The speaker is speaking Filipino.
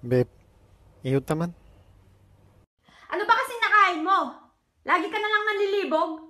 Babe, iyot naman. Ano ba kasi nakain mo? Lagi ka na lang nanlilibog?